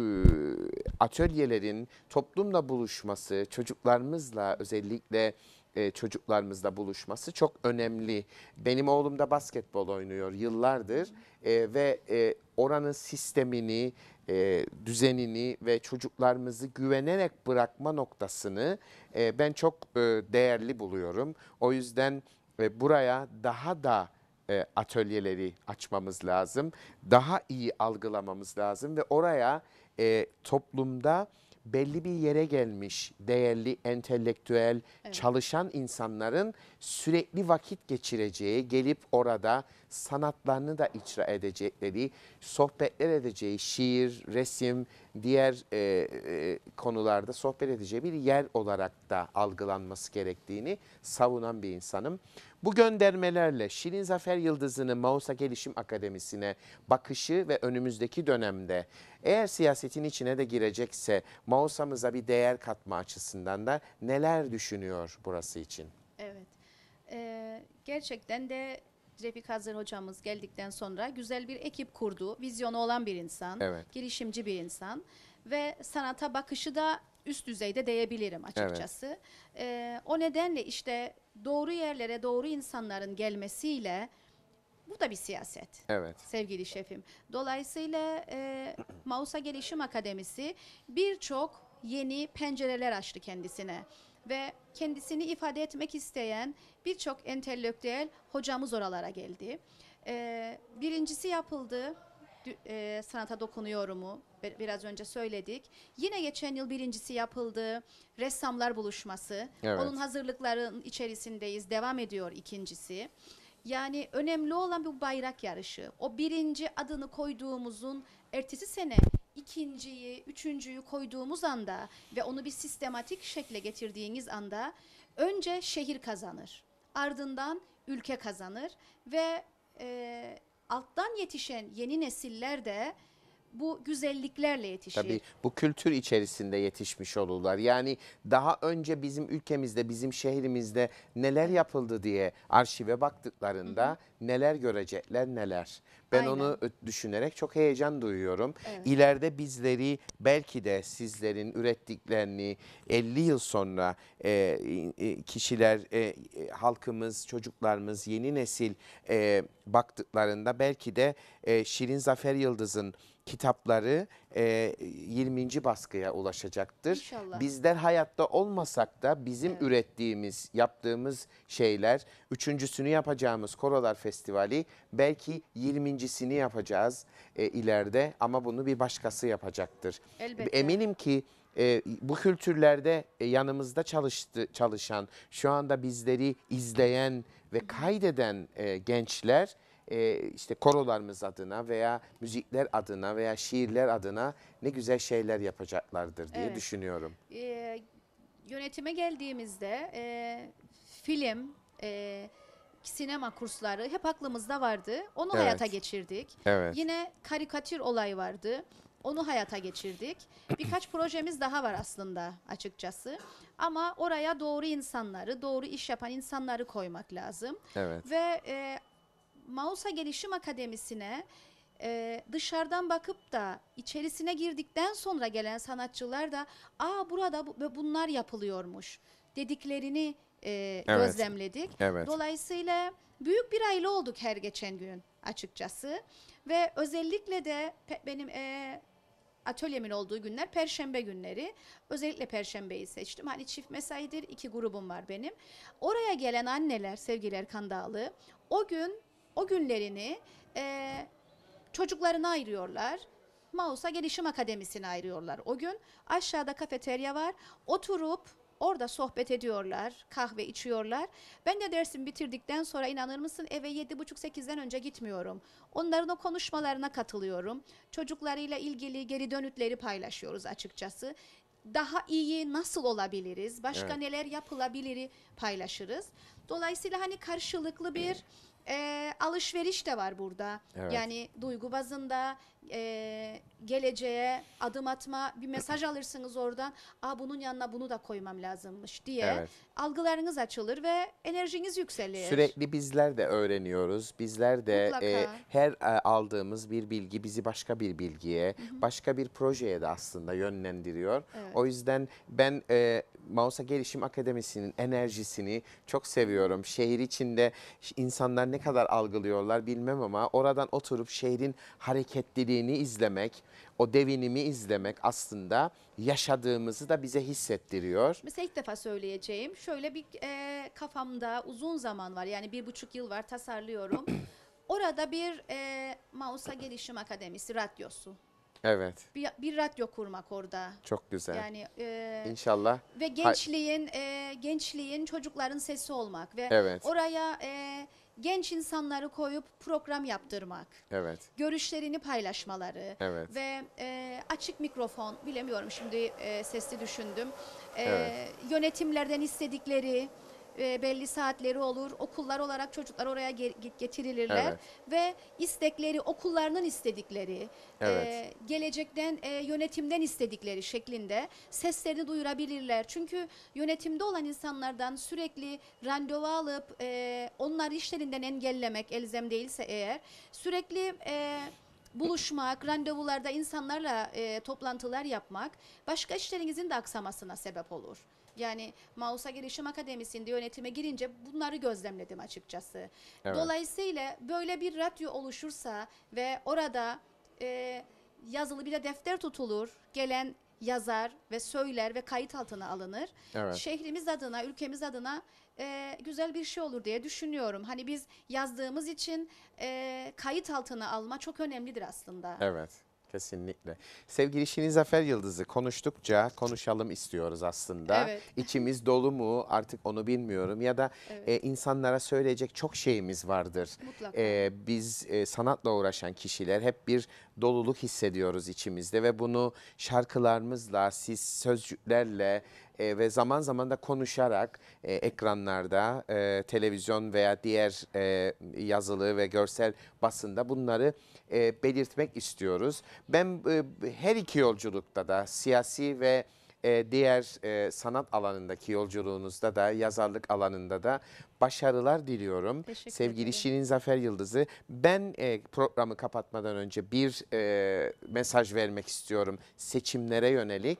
atölyelerin toplumla buluşması, çocuklarımızla özellikle e, çocuklarımızla buluşması çok önemli. Benim oğlum da basketbol oynuyor yıllardır e, ve e, oranın sistemini, e, düzenini ve çocuklarımızı güvenerek bırakma noktasını e, ben çok e, değerli buluyorum. O yüzden e, buraya daha da e, atölyeleri açmamız lazım, daha iyi algılamamız lazım ve oraya e, toplumda belli bir yere gelmiş değerli, entelektüel, evet. çalışan insanların sürekli vakit geçireceği, gelip orada sanatlarını da icra edecekleri, sohbetler edeceği, şiir, resim, diğer e, e, konularda sohbet edeceği bir yer olarak da algılanması gerektiğini savunan bir insanım. Bu göndermelerle Şirin Zafer Yıldızı'nın Mausa Gelişim Akademisi'ne bakışı ve önümüzdeki dönemde eğer siyasetin içine de girecekse Mausa'mıza bir değer katma açısından da neler düşünüyor burası için? Evet, ee, gerçekten de Refik Hazır hocamız geldikten sonra güzel bir ekip kurdu. Vizyonu olan bir insan, Evet. girişimci bir insan ve sanata bakışı da üst düzeyde diyebilirim açıkçası. Ee, o nedenle işte doğru yerlere doğru insanların gelmesiyle bu da bir siyaset Evet. sevgili şefim. Dolayısıyla e, Mausa Gelişim Akademisi birçok yeni pencereler açtı kendisine ve kendisini ifade etmek isteyen birçok entelektüel hocamız oralara geldi. Ee, birincisi yapıldı. E, sanata dokunuyorumu biraz önce söyledik. Yine geçen yıl birincisi yapıldı. Ressamlar buluşması. Evet. Onun hazırlıkların içerisindeyiz. Devam ediyor ikincisi. Yani önemli olan bu bayrak yarışı. O birinci adını koyduğumuzun ertesi sene ikinciyi, üçüncüyü koyduğumuz anda ve onu bir sistematik şekle getirdiğiniz anda önce şehir kazanır. Ardından ülke kazanır ve e, alttan yetişen yeni nesiller de bu güzelliklerle yetişir. Tabii bu kültür içerisinde yetişmiş olurlar. Yani daha önce bizim ülkemizde, bizim şehrimizde neler yapıldı diye arşive baktıklarında hı hı. neler görecekler neler. Ben Aynen. onu düşünerek çok heyecan duyuyorum. Evet. İleride bizleri belki de sizlerin ürettiklerini 50 yıl sonra e, kişiler, e, e, halkımız, çocuklarımız, yeni nesil e, baktıklarında belki de e, Şirin Zafer Yıldız'ın kitapları e, 20. baskıya ulaşacaktır. İnşallah. Bizler hayatta olmasak da bizim evet. ürettiğimiz, yaptığımız şeyler, üçüncüsünü yapacağımız Korolar Festivali belki 20.sini yapacağız e, ileride ama bunu bir başkası yapacaktır. Elbette. Eminim ki e, bu kültürlerde e, yanımızda çalıştı, çalışan, şu anda bizleri izleyen ve kaydeden e, gençler e, işte korolarımız adına veya müzikler adına veya şiirler adına ne güzel şeyler yapacaklardır diye evet. düşünüyorum. Ee, yönetime geldiğimizde e, film, e, sinema kursları hep aklımızda vardı. Onu evet. hayata geçirdik. Evet. Yine karikatür olay vardı. Onu hayata geçirdik. Birkaç projemiz daha var aslında açıkçası. Ama oraya doğru insanları, doğru iş yapan insanları koymak lazım. Evet. Ve e, Mausa Gelişim Akademisi'ne e, dışarıdan bakıp da içerisine girdikten sonra gelen sanatçılar da aa burada bu, bunlar yapılıyormuş dediklerini e, evet. gözlemledik. Evet. Dolayısıyla büyük bir aile olduk her geçen gün açıkçası ve özellikle de benim e, atölyemin olduğu günler perşembe günleri. Özellikle perşembeyi seçtim. Hani çift mesaidir iki grubum var benim. Oraya gelen anneler sevgiler Kandağlı o gün o günlerini e, çocuklarına ayırıyorlar. Mausa Gelişim Akademisi'ne ayırıyorlar. O gün aşağıda kafeterya var. Oturup orada sohbet ediyorlar, kahve içiyorlar. Ben de dersim bitirdikten sonra inanır mısın eve 7.30-8'den önce gitmiyorum. Onların o konuşmalarına katılıyorum. Çocuklarıyla ilgili geri dönütleri paylaşıyoruz açıkçası. Daha iyi nasıl olabiliriz? Başka evet. neler yapılabilir? paylaşırız. Dolayısıyla hani karşılıklı bir e, alışveriş de var burada. Evet. Yani duygu bazında, e, geleceğe adım atma bir mesaj alırsınız oradan. Aa bunun yanına bunu da koymam lazımmış diye Evet. algılarınız açılır ve enerjiniz yükselir. Sürekli bizler de öğreniyoruz. Bizler de e, her e, aldığımız bir bilgi bizi başka bir bilgiye, başka bir projeye de aslında yönlendiriyor. Evet. O yüzden ben e, Mausa Gelişim Akademisi'nin enerjisini çok seviyorum. Şehir içinde insanlar ne kadar algılıyorlar bilmem ama oradan oturup şehrin hareketliliğini dinlediğini izlemek, o devinimi izlemek aslında yaşadığımızı da bize hissettiriyor. Mesela ilk defa söyleyeceğim. Şöyle bir e, kafamda uzun zaman var. Yani bir buçuk yıl var tasarlıyorum. Orada bir e, Mausa Gelişim Akademisi radyosu. Evet. Bir, bir radyo kurmak orada. Çok güzel. Yani e, inşallah ve gençliğin e, gençliğin çocukların sesi olmak ve evet. oraya e, genç insanları koyup program yaptırmak, Evet. görüşlerini paylaşmaları Evet. ve e, açık mikrofon, bilemiyorum şimdi e, sesli düşündüm, E, Evet. yönetimlerden istedikleri e, belli saatleri olur. Okullar olarak çocuklar oraya getirilirler evet. ve istekleri okullarının istedikleri, e, evet. e, gelecekten e, yönetimden istedikleri şeklinde seslerini duyurabilirler. Çünkü yönetimde olan insanlardan sürekli randevu alıp e, onları işlerinden engellemek elzem değilse eğer sürekli e, buluşmak, randevularda insanlarla e, toplantılar yapmak başka işlerinizin de aksamasına sebep olur. Yani Mausa Gelişim Akademisi'nde yönetime girince bunları gözlemledim açıkçası. Evet. Dolayısıyla böyle bir radyo oluşursa ve orada e, yazılı bir de defter tutulur. Gelen yazar ve söyler ve kayıt altına alınır. Evet. Şehrimiz adına, ülkemiz adına e, güzel bir şey olur diye düşünüyorum. Hani biz yazdığımız için e, kayıt altına alma çok önemlidir aslında. Evet. Kesinlikle. Sevgili Şirin Zafer Yıldız'ı konuştukça konuşalım istiyoruz aslında. Evet. İçimiz dolu mu artık onu bilmiyorum ya da evet. e, insanlara söyleyecek çok şeyimiz vardır. Mutlaka. E, biz e, sanatla uğraşan kişiler hep bir doluluk hissediyoruz içimizde ve bunu şarkılarımızla, siz sözcüklerle e, ve zaman zaman da konuşarak e, ekranlarda, e, televizyon veya diğer e, yazılı ve görsel basında bunları e, belirtmek istiyoruz. Ben e, her iki yolculukta da siyasi ve ee, diğer e, sanat alanındaki yolculuğunuzda da yazarlık alanında da başarılar diliyorum. Teşekkür Sevgili ederim. Şirin Zafer Yıldız'ı ben e, programı kapatmadan önce bir e, mesaj vermek istiyorum seçimlere yönelik.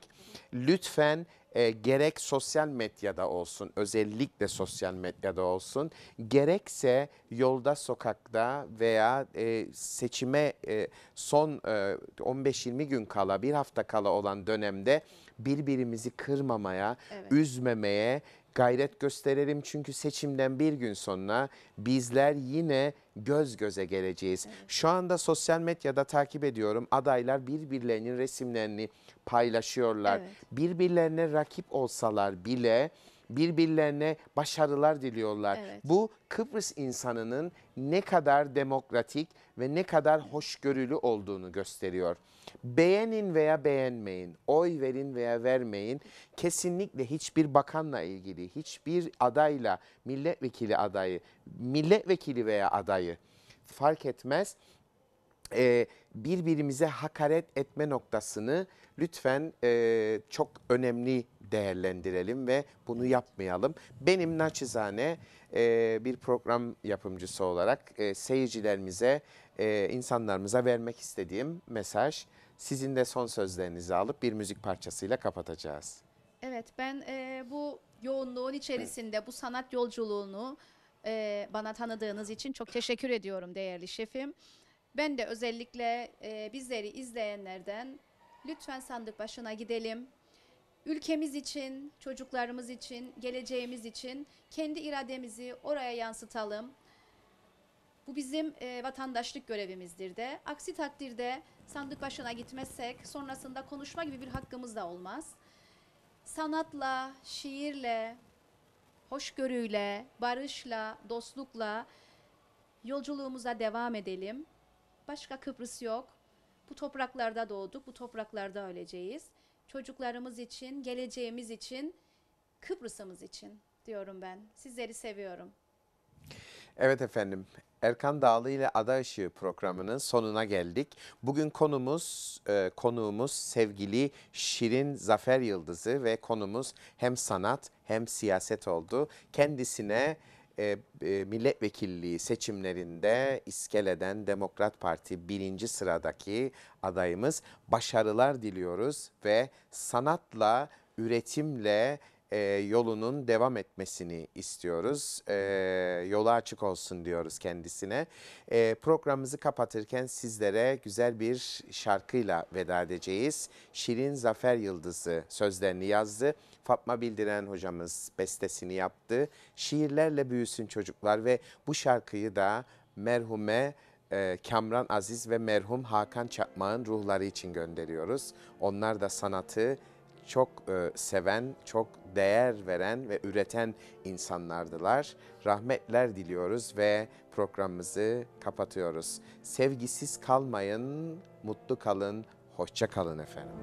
Lütfen e, gerek sosyal medyada olsun, özellikle sosyal medyada olsun, gerekse yolda, sokakta veya e, seçime e, son e, 15-20 gün kala, bir hafta kala olan dönemde birbirimizi kırmamaya, evet. üzmemeye, gayret gösterelim çünkü seçimden bir gün sonra bizler yine göz göze geleceğiz. Evet. Şu anda sosyal medyada takip ediyorum adaylar birbirlerinin resimlerini paylaşıyorlar. Evet. Birbirlerine rakip olsalar bile birbirlerine başarılar diliyorlar. Evet. Bu Kıbrıs insanının ne kadar demokratik ve ne kadar hoşgörülü olduğunu gösteriyor. Beğenin veya beğenmeyin, oy verin veya vermeyin. Kesinlikle hiçbir bakanla ilgili, hiçbir adayla, milletvekili adayı, milletvekili veya adayı fark etmez. Ee, birbirimize hakaret etme noktasını lütfen e, çok önemli değerlendirelim ve bunu yapmayalım. Benim naçizane e, bir program yapımcısı olarak e, seyircilerimize, e, insanlarımıza vermek istediğim mesaj. Sizin de son sözlerinizi alıp bir müzik parçasıyla kapatacağız. Evet ben e, bu yoğunluğun içerisinde bu sanat yolculuğunu e, bana tanıdığınız için çok teşekkür ediyorum değerli şefim. Ben de özellikle e, bizleri izleyenlerden Lütfen sandık başına gidelim. Ülkemiz için, çocuklarımız için, geleceğimiz için kendi irademizi oraya yansıtalım. Bu bizim e, vatandaşlık görevimizdir de. Aksi takdirde sandık başına gitmezsek sonrasında konuşma gibi bir hakkımız da olmaz. Sanatla, şiirle, hoşgörüyle, barışla, dostlukla yolculuğumuza devam edelim. Başka Kıbrıs yok. Bu topraklarda doğduk, bu topraklarda öleceğiz. Çocuklarımız için, geleceğimiz için, Kıbrıs'ımız için diyorum ben. Sizleri seviyorum. Evet efendim. Erkan Dağlı ile Ada Işığı programının sonuna geldik. Bugün konumuz, e, konuğumuz sevgili Şirin Zafer Yıldızı ve konumuz hem sanat hem siyaset oldu. Kendisine e, e, milletvekilliği seçimlerinde iskeleden Demokrat Parti birinci sıradaki adayımız başarılar diliyoruz ve sanatla, üretimle, e, yolunun devam etmesini istiyoruz. E, yolu açık olsun diyoruz kendisine. E, programımızı kapatırken sizlere güzel bir şarkıyla veda edeceğiz. Şirin Zafer Yıldızı sözlerini yazdı. Fatma Bildiren hocamız bestesini yaptı. Şiirlerle büyüsün çocuklar ve bu şarkıyı da merhume e, Kamran Aziz ve merhum Hakan Çakmağ'ın ruhları için gönderiyoruz. Onlar da sanatı çok e, seven, çok değer veren ve üreten insanlardılar. Rahmetler diliyoruz ve programımızı kapatıyoruz. Sevgisiz kalmayın, mutlu kalın, hoşça kalın efendim.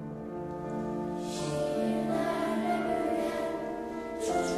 Şiirlerle